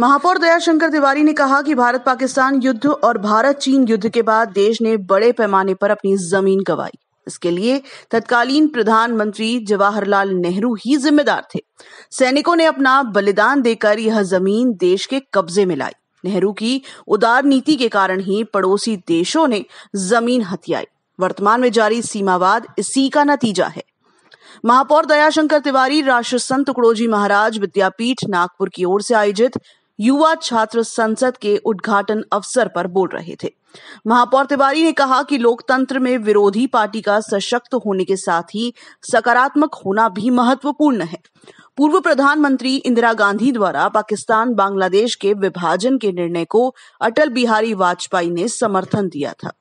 महापौर दयाशंकर तिवारी ने कहा कि भारत पाकिस्तान युद्ध और भारत चीन युद्ध के बाद देश ने बड़े पैमाने पर अपनी जमीन गवाई इसके लिए तत्कालीन प्रधानमंत्री जवाहरलाल नेहरू ही जिम्मेदार थे सैनिकों ने अपना बलिदान देकर यह जमीन देश के कब्जे में लाई नेहरू की उदार नीति के कारण ही पड़ोसी देशों ने जमीन हथियाई वर्तमान में जारी सीमावाद इसी का नतीजा है महापौर दयाशंकर तिवारी राष्ट्र संत टुकड़ोजी महाराज विद्यापीठ नागपुर की ओर से आयोजित युवा छात्र संसद के उद्घाटन अवसर पर बोल रहे थे महापौर तिवारी ने कहा कि लोकतंत्र में विरोधी पार्टी का सशक्त होने के साथ ही सकारात्मक होना भी महत्वपूर्ण है पूर्व प्रधानमंत्री इंदिरा गांधी द्वारा पाकिस्तान बांग्लादेश के विभाजन के निर्णय को अटल बिहारी वाजपेयी ने समर्थन दिया था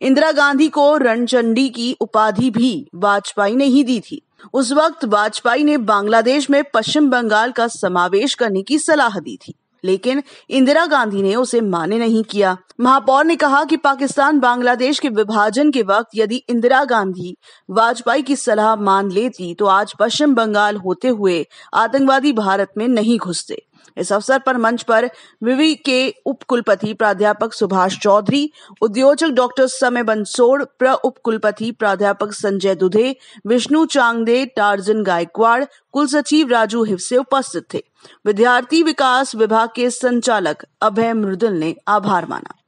इंदिरा गांधी को रणचंडी की उपाधि भी वाजपेयी ने ही दी थी उस वक्त वाजपेयी ने बांग्लादेश में पश्चिम बंगाल का समावेश करने की सलाह दी थी लेकिन इंदिरा गांधी ने उसे मान्य नहीं किया महापौर ने कहा कि पाकिस्तान बांग्लादेश के विभाजन के वक्त यदि इंदिरा गांधी वाजपेयी की सलाह मान लेती तो आज पश्चिम बंगाल होते हुए आतंकवादी भारत में नहीं घुसते इस अवसर पर मंच पर विवि के उपकुलपति प्राध्यापक सुभाष चौधरी उद्योजक डॉक्टर समय बंसोड़ प्र उपकुलपति प्राध्यापक संजय दुधे विष्णु चांगदे टार्जन गायकवाड़ कुल सचिव राजू हिवसे उपस्थित थे विद्यार्थी विकास विभाग के संचालक अभय मृदुल ने आभार माना